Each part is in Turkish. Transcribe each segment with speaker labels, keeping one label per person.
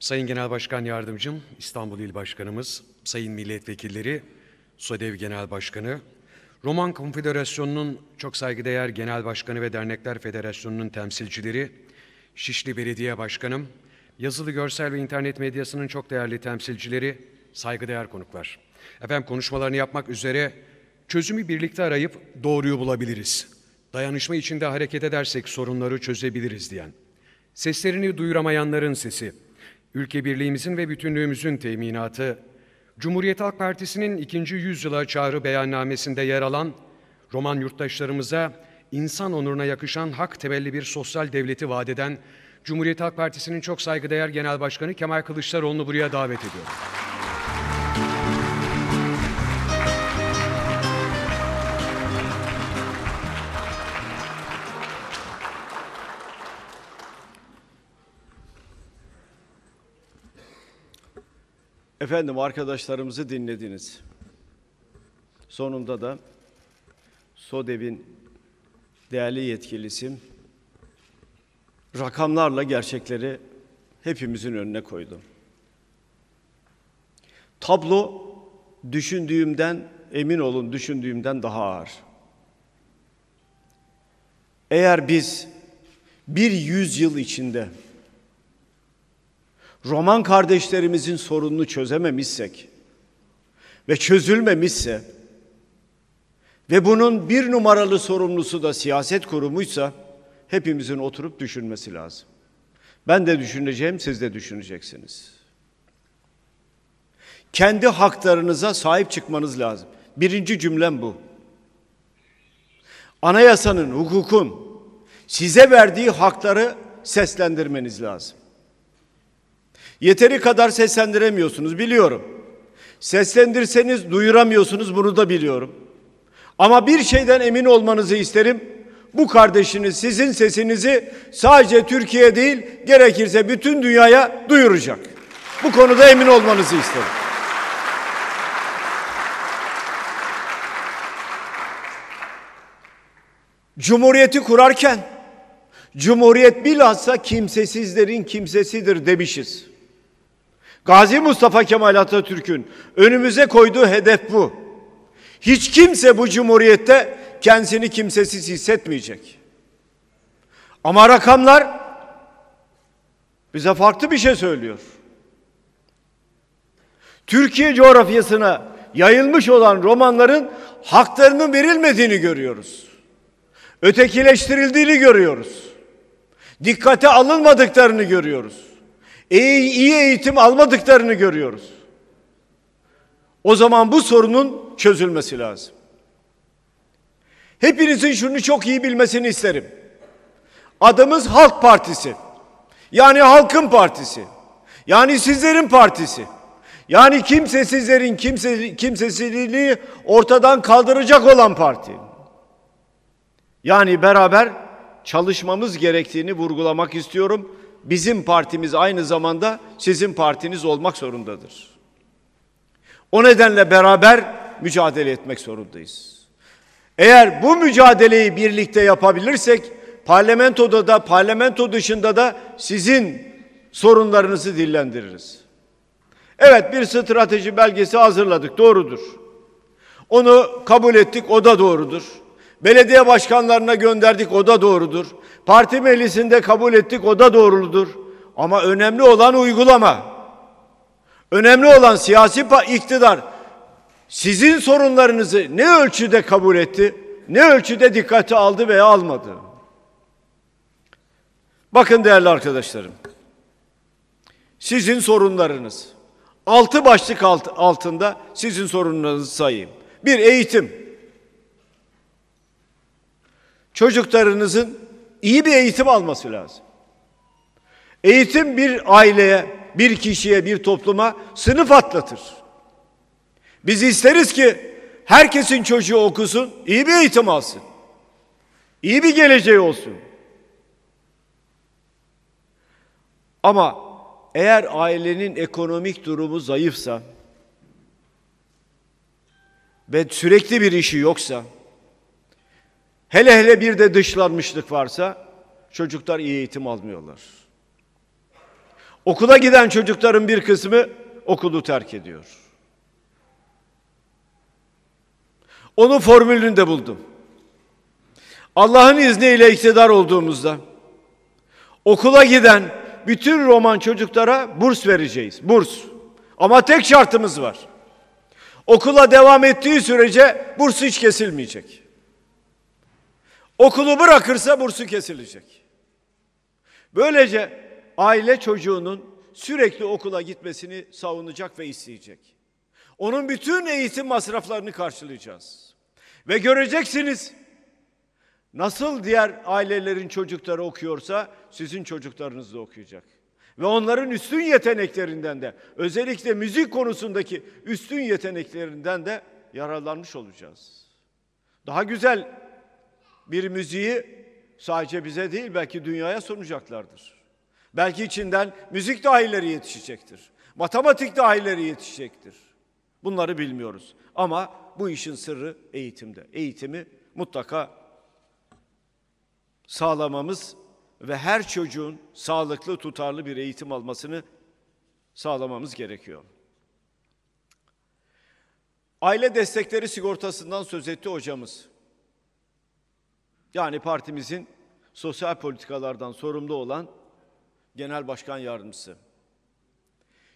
Speaker 1: Sayın Genel Başkan Yardımcım, İstanbul İl Başkanımız, Sayın Milletvekilleri, SODEV Genel Başkanı, Roman Konfederasyonu'nun çok saygıdeğer Genel Başkanı ve Dernekler Federasyonu'nun temsilcileri, Şişli Belediye Başkanım, yazılı görsel ve İnternet medyasının çok değerli temsilcileri, saygıdeğer konuklar. Efendim konuşmalarını yapmak üzere çözümü birlikte arayıp doğruyu bulabiliriz. Dayanışma içinde hareket edersek sorunları çözebiliriz diyen. Seslerini duyuramayanların sesi, ülke birliğimizin ve bütünlüğümüzün teminatı, Cumhuriyet Halk Partisi'nin ikinci yüzyıla çağrı beyannamesinde yer alan Roman yurttaşlarımıza insan onuruna yakışan hak temelli bir sosyal devleti vaat eden Cumhuriyet Halk Partisi'nin çok saygıdeğer Genel Başkanı Kemal Kılıçdaroğlu'nu buraya davet ediyorum. Efendim arkadaşlarımızı dinlediniz. Sonunda da SODEV'in değerli yetkilisim rakamlarla gerçekleri hepimizin önüne koydu. Tablo düşündüğümden emin olun düşündüğümden daha ağır. Eğer biz bir yüzyıl içinde Roman kardeşlerimizin sorununu çözememişsek ve çözülmemişse ve bunun bir numaralı sorumlusu da siyaset kurumuysa hepimizin oturup düşünmesi lazım. Ben de düşüneceğim, siz de düşüneceksiniz. Kendi haklarınıza sahip çıkmanız lazım. Birinci cümlem bu. Anayasanın, hukukun size verdiği hakları seslendirmeniz lazım. Yeteri kadar seslendiremiyorsunuz biliyorum. Seslendirseniz duyuramıyorsunuz bunu da biliyorum. Ama bir şeyden emin olmanızı isterim. Bu kardeşiniz sizin sesinizi sadece Türkiye değil gerekirse bütün dünyaya duyuracak. Bu konuda emin olmanızı isterim. Cumhuriyeti kurarken Cumhuriyet bilhassa kimsesizlerin kimsesidir demişiz. Gazi Mustafa Kemal Atatürk'ün önümüze koyduğu hedef bu. Hiç kimse bu cumhuriyette kendisini kimsesiz hissetmeyecek. Ama rakamlar bize farklı bir şey söylüyor. Türkiye coğrafyasına yayılmış olan romanların haklarının verilmediğini görüyoruz. Ötekileştirildiğini görüyoruz. Dikkate alınmadıklarını görüyoruz iyi, iyi eğitim almadıklarını görüyoruz. O zaman bu sorunun çözülmesi lazım. Hepinizin şunu çok iyi bilmesini isterim. Adımız Halk Partisi. Yani halkın partisi. Yani sizlerin partisi. Yani kimsesizlerin kimse, kimsesizliği ortadan kaldıracak olan parti. Yani beraber çalışmamız gerektiğini vurgulamak istiyorum bizim partimiz aynı zamanda sizin partiniz olmak zorundadır. O nedenle beraber mücadele etmek zorundayız. Eğer bu mücadeleyi birlikte yapabilirsek parlamentoda da parlamento dışında da sizin sorunlarınızı dillendiririz. Evet bir strateji belgesi hazırladık doğrudur. Onu kabul ettik o da doğrudur. Belediye başkanlarına gönderdik o da doğrudur. Parti meclisinde kabul ettik o da doğrudur. Ama önemli olan uygulama. Önemli olan siyasi iktidar sizin sorunlarınızı ne ölçüde kabul etti, ne ölçüde dikkate aldı veya almadı. Bakın değerli arkadaşlarım. Sizin sorunlarınız. Altı başlık alt, altında sizin sorunlarınızı sayayım. Bir eğitim çocuklarınızın iyi bir eğitim alması lazım. Eğitim bir aileye, bir kişiye, bir topluma sınıf atlatır. Biz isteriz ki herkesin çocuğu okusun, iyi bir eğitim alsın. İyi bir geleceği olsun. Ama eğer ailenin ekonomik durumu zayıfsa ve sürekli bir işi yoksa Hele hele bir de dışlanmışlık varsa çocuklar iyi eğitim almıyorlar. Okula giden çocukların bir kısmı okulu terk ediyor. Onun formülünü de buldum. Allah'ın izniyle iktidar olduğumuzda okula giden bütün Roman çocuklara burs vereceğiz. Burs. Ama tek şartımız var. Okula devam ettiği sürece burs hiç kesilmeyecek. Okulu bırakırsa bursu kesilecek. Böylece aile çocuğunun sürekli okula gitmesini savunacak ve isteyecek. Onun bütün eğitim masraflarını karşılayacağız. Ve göreceksiniz nasıl diğer ailelerin çocukları okuyorsa sizin çocuklarınız da okuyacak. Ve onların üstün yeteneklerinden de özellikle müzik konusundaki üstün yeteneklerinden de yararlanmış olacağız. Daha güzel bir müziği sadece bize değil belki dünyaya sunacaklardır. Belki içinden müzik dahilleri yetişecektir. Matematik dahilleri yetişecektir. Bunları bilmiyoruz. Ama bu işin sırrı eğitimde. Eğitimi mutlaka sağlamamız ve her çocuğun sağlıklı, tutarlı bir eğitim almasını sağlamamız gerekiyor. Aile destekleri sigortasından söz etti hocamız. Yani partimizin sosyal politikalardan sorumlu olan genel başkan yardımcısı.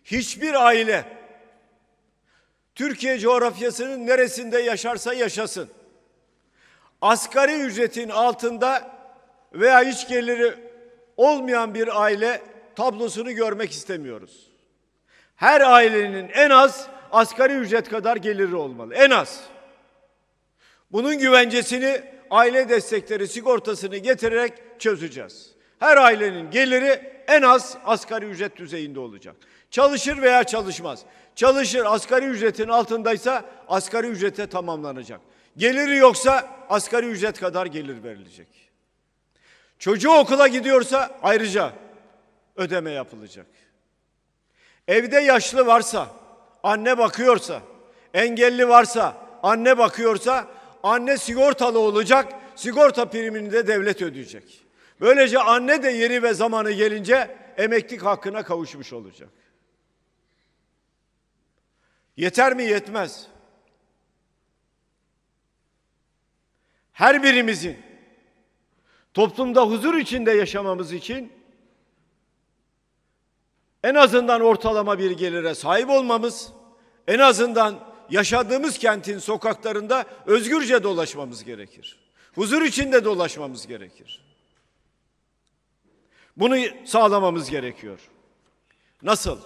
Speaker 1: Hiçbir aile Türkiye coğrafyasının neresinde yaşarsa yaşasın. Asgari ücretin altında veya hiç geliri olmayan bir aile tablosunu görmek istemiyoruz. Her ailenin en az asgari ücret kadar geliri olmalı. En az. Bunun güvencesini aile destekleri sigortasını getirerek çözeceğiz. Her ailenin geliri en az asgari ücret düzeyinde olacak. Çalışır veya çalışmaz. Çalışır asgari ücretin altındaysa asgari ücrete tamamlanacak. Geliri yoksa asgari ücret kadar gelir verilecek. Çocuğu okula gidiyorsa ayrıca ödeme yapılacak. Evde yaşlı varsa, anne bakıyorsa, engelli varsa, anne bakıyorsa anne sigortalı olacak, sigorta primini de devlet ödeyecek. Böylece anne de yeri ve zamanı gelince emeklilik hakkına kavuşmuş olacak. Yeter mi? Yetmez. Her birimizin toplumda huzur içinde yaşamamız için en azından ortalama bir gelire sahip olmamız, en azından yaşadığımız kentin sokaklarında özgürce dolaşmamız gerekir. Huzur içinde dolaşmamız gerekir. Bunu sağlamamız gerekiyor. Nasıl?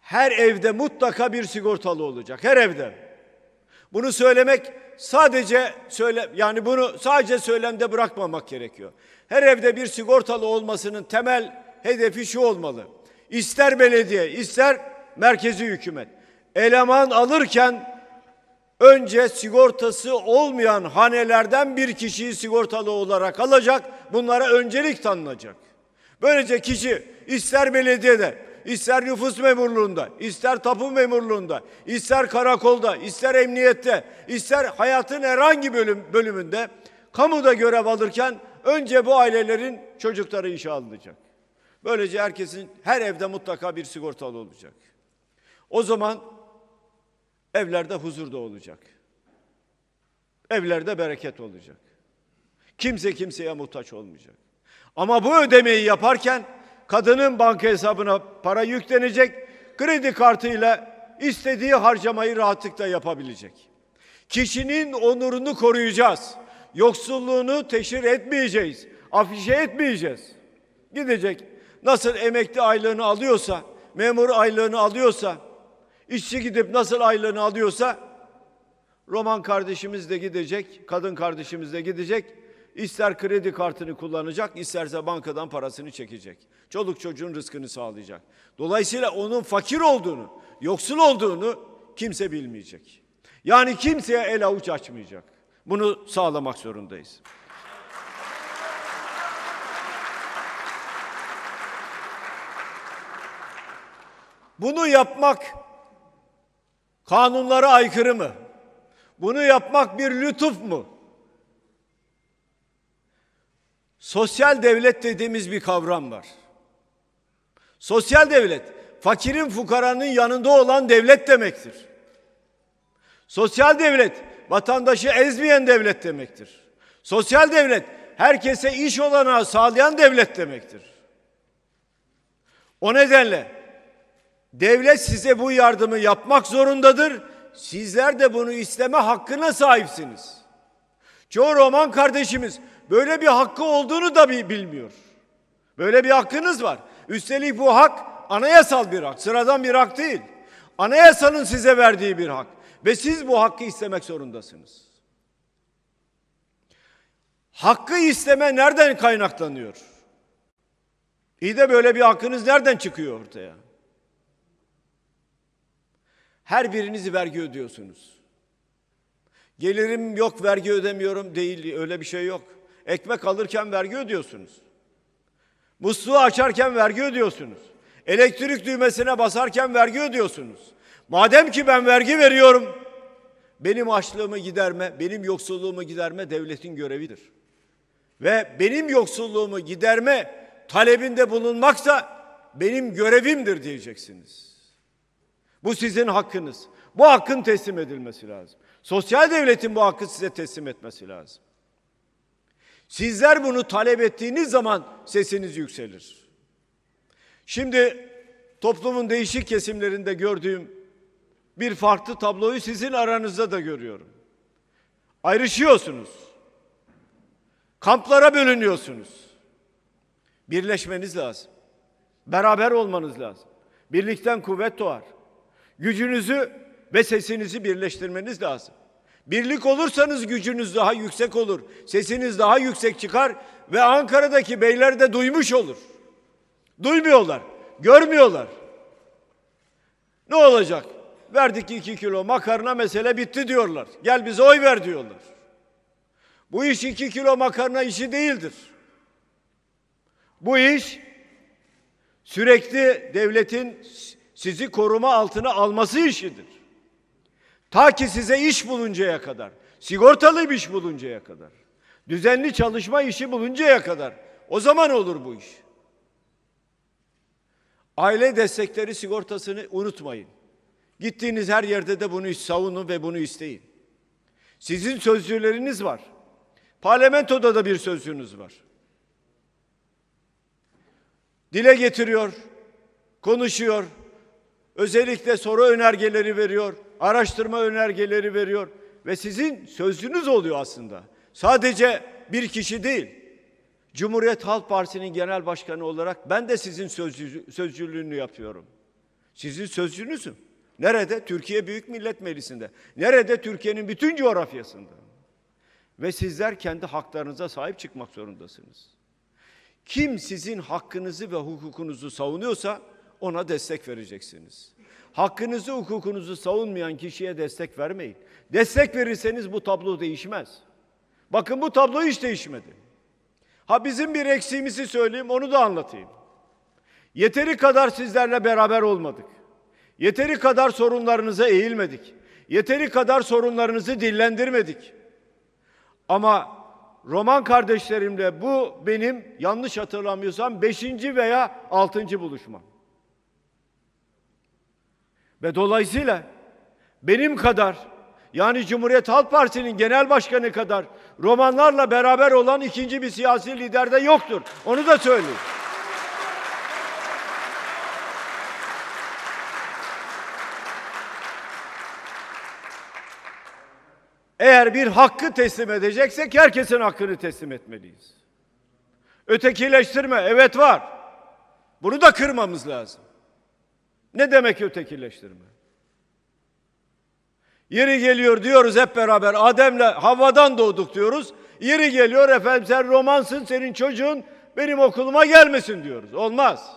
Speaker 1: Her evde mutlaka bir sigortalı olacak. Her evde. Bunu söylemek sadece söyle yani bunu sadece söylemde bırakmamak gerekiyor. Her evde bir sigortalı olmasının temel hedefi şu olmalı. İster belediye, ister merkezi hükümet eleman alırken önce sigortası olmayan hanelerden bir kişiyi sigortalı olarak alacak. Bunlara öncelik tanınacak. Böylece kişi ister belediyede, ister nüfus memurluğunda, ister tapu memurluğunda, ister karakolda, ister emniyette, ister hayatın herhangi bölüm, bölümünde kamuda görev alırken önce bu ailelerin çocukları işe alınacak. Böylece herkesin her evde mutlaka bir sigortalı olacak. O zaman Evlerde huzur da olacak. Evlerde bereket olacak. Kimse kimseye muhtaç olmayacak. Ama bu ödemeyi yaparken kadının banka hesabına para yüklenecek, kredi kartıyla istediği harcamayı rahatlıkla yapabilecek. Kişinin onurunu koruyacağız. Yoksulluğunu teşhir etmeyeceğiz. Afişe etmeyeceğiz. Gidecek. Nasıl emekli aylığını alıyorsa, memur aylığını alıyorsa, İşçi gidip nasıl aylığını alıyorsa Roman kardeşimiz de gidecek, kadın kardeşimiz de gidecek. İster kredi kartını kullanacak, isterse bankadan parasını çekecek. Çoluk çocuğun rızkını sağlayacak. Dolayısıyla onun fakir olduğunu, yoksul olduğunu kimse bilmeyecek. Yani kimseye el avuç açmayacak. Bunu sağlamak zorundayız. Bunu yapmak Kanunlara aykırı mı? Bunu yapmak bir lütuf mu? Sosyal devlet dediğimiz bir kavram var. Sosyal devlet fakirin fukaranın yanında olan devlet demektir. Sosyal devlet vatandaşı ezmeyen devlet demektir. Sosyal devlet herkese iş olanağı sağlayan devlet demektir. O nedenle Devlet size bu yardımı yapmak zorundadır. Sizler de bunu isteme hakkına sahipsiniz. Çoğu Roman kardeşimiz böyle bir hakkı olduğunu da bilmiyor. Böyle bir hakkınız var. Üstelik bu hak anayasal bir hak, sıradan bir hak değil. Anayasanın size verdiği bir hak ve siz bu hakkı istemek zorundasınız. Hakkı isteme nereden kaynaklanıyor? İyi de böyle bir hakkınız nereden çıkıyor ortaya? Her biriniz vergi ödüyorsunuz. Gelirim yok vergi ödemiyorum değil öyle bir şey yok. Ekmek alırken vergi ödüyorsunuz. Musluğu açarken vergi ödüyorsunuz. Elektrik düğmesine basarken vergi ödüyorsunuz. Madem ki ben vergi veriyorum, benim açlığımı giderme, benim yoksulluğumu giderme devletin görevidir. Ve benim yoksulluğumu giderme talebinde bulunmaksa benim görevimdir diyeceksiniz. Bu sizin hakkınız. Bu hakkın teslim edilmesi lazım. Sosyal devletin bu hakkı size teslim etmesi lazım. Sizler bunu talep ettiğiniz zaman sesiniz yükselir. Şimdi toplumun değişik kesimlerinde gördüğüm bir farklı tabloyu sizin aranızda da görüyorum. Ayrışıyorsunuz. Kamplara bölünüyorsunuz. Birleşmeniz lazım. Beraber olmanız lazım. Birlikten kuvvet doğar gücünüzü ve sesinizi birleştirmeniz lazım. Birlik olursanız gücünüz daha yüksek olur. Sesiniz daha yüksek çıkar ve Ankara'daki beyler de duymuş olur. Duymuyorlar, görmüyorlar. Ne olacak? Verdik iki kilo makarna mesele bitti diyorlar. Gel bize oy ver diyorlar. Bu iş iki kilo makarna işi değildir. Bu iş sürekli devletin sizi koruma altına alması işidir. Ta ki size iş buluncaya kadar, sigortalı bir iş buluncaya kadar, düzenli çalışma işi buluncaya kadar o zaman olur bu iş. Aile destekleri sigortasını unutmayın. Gittiğiniz her yerde de bunu savunun ve bunu isteyin. Sizin sözcüleriniz var. Parlamentoda da bir sözcünüz var. Dile getiriyor, konuşuyor, Özellikle soru önergeleri veriyor, araştırma önergeleri veriyor ve sizin sözünüz oluyor aslında. Sadece bir kişi değil. Cumhuriyet Halk Partisi'nin genel başkanı olarak ben de sizin sözcü, sözcülüğünü yapıyorum. Sizin sözcünüzüm. Nerede? Türkiye Büyük Millet Meclisi'nde. Nerede? Türkiye'nin bütün coğrafyasında. Ve sizler kendi haklarınıza sahip çıkmak zorundasınız. Kim sizin hakkınızı ve hukukunuzu savunuyorsa ona destek vereceksiniz. Hakkınızı, hukukunuzu savunmayan kişiye destek vermeyin. Destek verirseniz bu tablo değişmez. Bakın bu tablo hiç değişmedi. Ha bizim bir eksiğimizi söyleyeyim, onu da anlatayım. Yeteri kadar sizlerle beraber olmadık. Yeteri kadar sorunlarınıza eğilmedik. Yeteri kadar sorunlarınızı dillendirmedik. Ama Roman kardeşlerimle bu benim yanlış hatırlamıyorsam beşinci veya altıncı buluşmam. Ve dolayısıyla benim kadar yani Cumhuriyet Halk Partisi'nin genel başkanı kadar romanlarla beraber olan ikinci bir siyasi lider de yoktur. Onu da söyleyeyim. Eğer bir hakkı teslim edeceksek herkesin hakkını teslim etmeliyiz. Ötekileştirme evet var. Bunu da kırmamız lazım. Ne demek ötekileştirme? Yeri geliyor diyoruz hep beraber Adem'le Havva'dan doğduk diyoruz. Yeri geliyor efendim sen romansın senin çocuğun benim okuluma gelmesin diyoruz. Olmaz.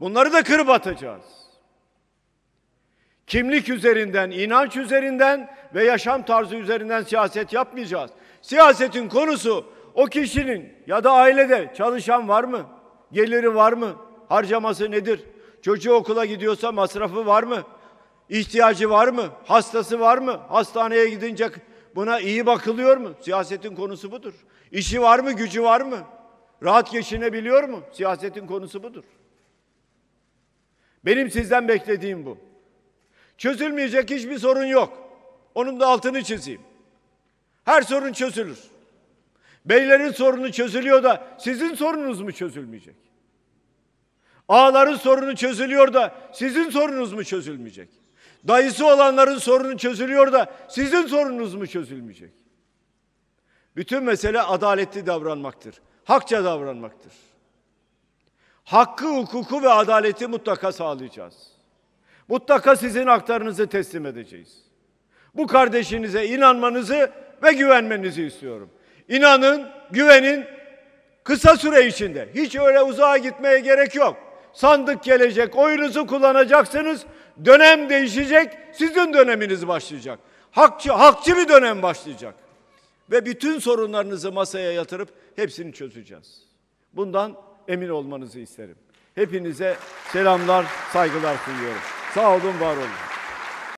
Speaker 1: Bunları da kırıp atacağız. Kimlik üzerinden, inanç üzerinden ve yaşam tarzı üzerinden siyaset yapmayacağız. Siyasetin konusu o kişinin ya da ailede çalışan var mı? Geliri var mı? Harcaması nedir? Çocuğu okula gidiyorsa masrafı var mı? İhtiyacı var mı? Hastası var mı? Hastaneye gidince buna iyi bakılıyor mu? Siyasetin konusu budur. İşi var mı? Gücü var mı? Rahat geçinebiliyor mu? Siyasetin konusu budur. Benim sizden beklediğim bu. Çözülmeyecek hiçbir sorun yok. Onun da altını çizeyim. Her sorun çözülür. Beylerin sorunu çözülüyor da sizin sorununuz mu çözülmeyecek? Ağların sorunu çözülüyor da sizin sorunuz mu çözülmeyecek? Dayısı olanların sorunu çözülüyor da sizin sorunuz mu çözülmeyecek? Bütün mesele adaletli davranmaktır. Hakça davranmaktır. Hakkı, hukuku ve adaleti mutlaka sağlayacağız. Mutlaka sizin haklarınızı teslim edeceğiz. Bu kardeşinize inanmanızı ve güvenmenizi istiyorum. İnanın, güvenin kısa süre içinde. Hiç öyle uzağa gitmeye gerek yok sandık gelecek, oyunuzu kullanacaksınız. Dönem değişecek, sizin döneminiz başlayacak. Hakçı, hakçı bir dönem başlayacak. Ve bütün sorunlarınızı masaya yatırıp hepsini çözeceğiz. Bundan emin olmanızı isterim. Hepinize selamlar, saygılar sunuyorum. Sağ olun, var olun.